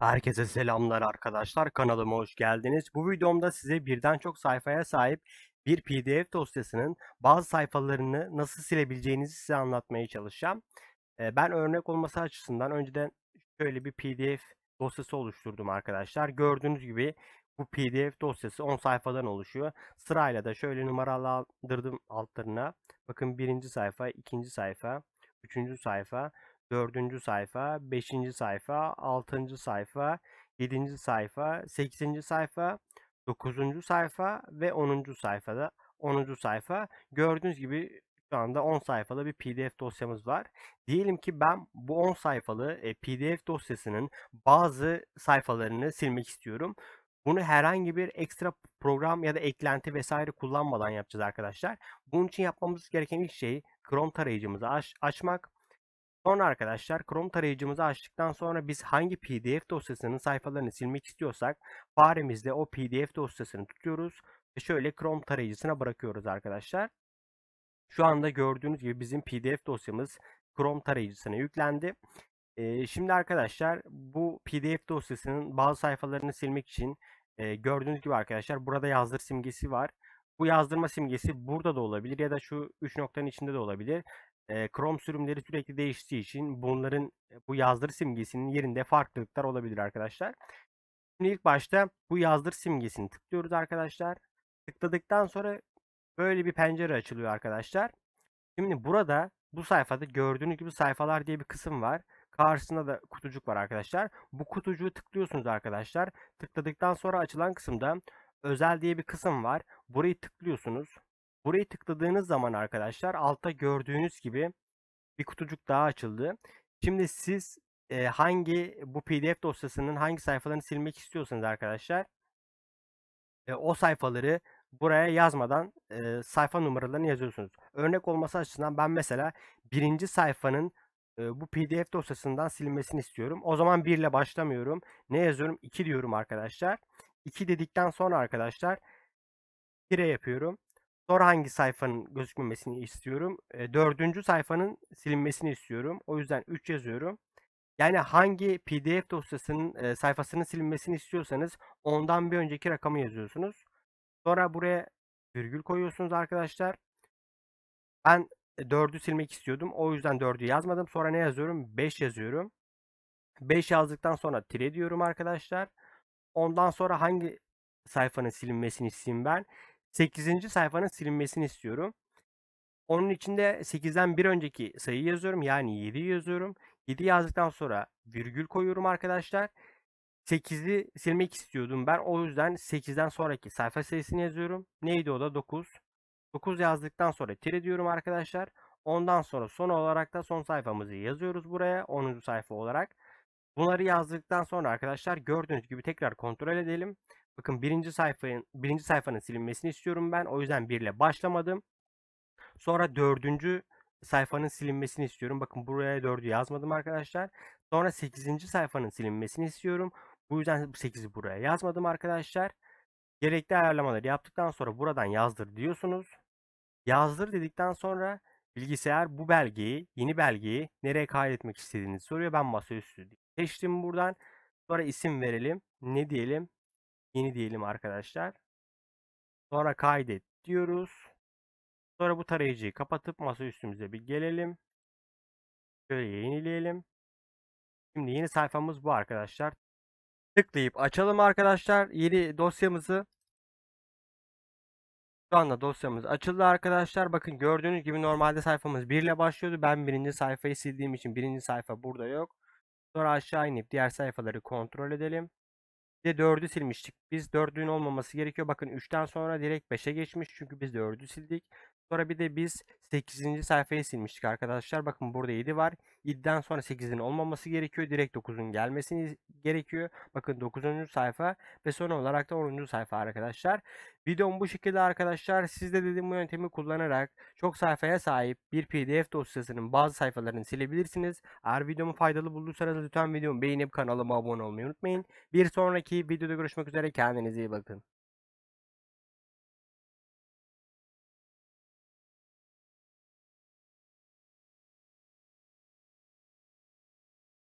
Herkese selamlar arkadaşlar. Kanalıma hoş geldiniz. Bu videomda size birden çok sayfaya sahip bir PDF dosyasının bazı sayfalarını nasıl silebileceğinizi size anlatmaya çalışacağım. Ben örnek olması açısından önceden şöyle bir PDF dosyası oluşturdum arkadaşlar. Gördüğünüz gibi bu PDF dosyası 10 sayfadan oluşuyor. Sırayla da şöyle numaralandırdım altlarına. Bakın birinci sayfa, ikinci sayfa, üçüncü sayfa, 4. sayfa, 5. sayfa, 6. sayfa, 7. sayfa, 8. sayfa, 9. sayfa ve 10. sayfada 10. sayfa. Gördüğünüz gibi şu anda 10 sayfalı bir PDF dosyamız var. Diyelim ki ben bu 10 sayfalı e, PDF dosyasının bazı sayfalarını silmek istiyorum. Bunu herhangi bir ekstra program ya da eklenti vesaire kullanmadan yapacağız arkadaşlar. Bunun için yapmamız gereken ilk şey Chrome tarayıcımızı aç açmak. Sonra arkadaşlar Chrome tarayıcımızı açtıktan sonra biz hangi PDF dosyasının sayfalarını silmek istiyorsak faremizde o PDF dosyasını tutuyoruz ve şöyle Chrome tarayıcısına bırakıyoruz arkadaşlar. Şu anda gördüğünüz gibi bizim PDF dosyamız Chrome tarayıcısına yüklendi. Ee, şimdi arkadaşlar bu PDF dosyasının bazı sayfalarını silmek için e, gördüğünüz gibi arkadaşlar burada yazdır simgesi var. Bu yazdırma simgesi burada da olabilir ya da şu üç noktanın içinde de olabilir. Chrome sürümleri sürekli değiştiği için bunların e, bu yazdır simgesinin yerinde farklılıklar olabilir arkadaşlar. Şimdi ilk başta bu yazdır simgesini tıklıyoruz arkadaşlar. Tıkladıktan sonra böyle bir pencere açılıyor arkadaşlar. Şimdi burada bu sayfada gördüğünüz gibi sayfalar diye bir kısım var. Karşısında da kutucuk var arkadaşlar. Bu kutucuğu tıklıyorsunuz arkadaşlar. Tıkladıktan sonra açılan kısımda özel diye bir kısım var. Burayı tıklıyorsunuz. Burayı tıkladığınız zaman arkadaşlar altta gördüğünüz gibi bir kutucuk daha açıldı. Şimdi siz e, hangi bu pdf dosyasının hangi sayfalarını silmek istiyorsanız arkadaşlar e, o sayfaları buraya yazmadan e, sayfa numaralarını yazıyorsunuz. Örnek olması açısından ben mesela birinci sayfanın e, bu pdf dosyasından silmesini istiyorum. O zaman 1 ile başlamıyorum. Ne yazıyorum? 2 diyorum arkadaşlar. 2 dedikten sonra arkadaşlar tire yapıyorum. Sonra hangi sayfanın gözükmemesini istiyorum? E, dördüncü sayfanın silinmesini istiyorum. O yüzden 3 yazıyorum. Yani hangi PDF dosyasının e, sayfasının silinmesini istiyorsanız ondan bir önceki rakamı yazıyorsunuz. Sonra buraya virgül koyuyorsunuz arkadaşlar. Ben 4'ü silmek istiyordum. O yüzden 4'ü yazmadım. Sonra ne yazıyorum? 5 yazıyorum. 5 yazdıktan sonra tire diyorum arkadaşlar. Ondan sonra hangi sayfanın silinmesini isteyeyim ben? 8. sayfanın silinmesini istiyorum. Onun içinde 8'den bir önceki sayı yazıyorum. Yani 7 yazıyorum. 7 yazdıktan sonra virgül koyuyorum arkadaşlar. 8'i silmek istiyordum ben. O yüzden 8'den sonraki sayfa sayısını yazıyorum. Neydi o da 9. 9 yazdıktan sonra tire diyorum arkadaşlar. Ondan sonra son olarak da son sayfamızı yazıyoruz buraya. 10. sayfa olarak. Bunları yazdıktan sonra arkadaşlar gördüğünüz gibi tekrar kontrol edelim. Bakın birinci sayfanın, birinci sayfanın silinmesini istiyorum ben. O yüzden 1 ile başlamadım. Sonra dördüncü sayfanın silinmesini istiyorum. Bakın buraya 4'ü yazmadım arkadaşlar. Sonra 8. sayfanın silinmesini istiyorum. Bu yüzden 8'i buraya yazmadım arkadaşlar. Gerekli ayarlamaları yaptıktan sonra buradan yazdır diyorsunuz. Yazdır dedikten sonra bilgisayar bu belgeyi, yeni belgeyi nereye kaydetmek istediğini soruyor. Ben masaüstü seçtim buradan. Sonra isim verelim. Ne diyelim? Yeni diyelim arkadaşlar. Sonra kaydet diyoruz. Sonra bu tarayıcıyı kapatıp masa üstümüze bir gelelim. Şöyle yenileyelim. Şimdi yeni sayfamız bu arkadaşlar. Tıklayıp açalım arkadaşlar yeni dosyamızı. Şu anda dosyamız açıldı arkadaşlar. Bakın gördüğünüz gibi normalde sayfamız 1 ile başlıyordu. Ben birinci sayfayı sildiğim için birinci sayfa burada yok. Sonra aşağı inip diğer sayfaları kontrol edelim de 4'ü silmiştik. Biz 4'ün olmaması gerekiyor. Bakın 3'ten sonra direkt 5'e geçmiş. Çünkü biz 4'ü sildik. Sonra bir de biz 8. sayfayı silmiştik arkadaşlar. Bakın burada 7 var. 7'den sonra 8'in olmaması gerekiyor. Direkt 9'un gelmesini gerekiyor. Bakın 9. sayfa ve son olarak da 10. sayfa arkadaşlar. Videom bu şekilde arkadaşlar. Siz de dediğim bu yöntemi kullanarak çok sayfaya sahip bir pdf dosyasının bazı sayfalarını silebilirsiniz. Eğer videomu faydalı bulduysanız lütfen videomu beğenip kanalıma abone olmayı unutmayın. Bir sonraki videoda görüşmek üzere. Kendinize iyi bakın.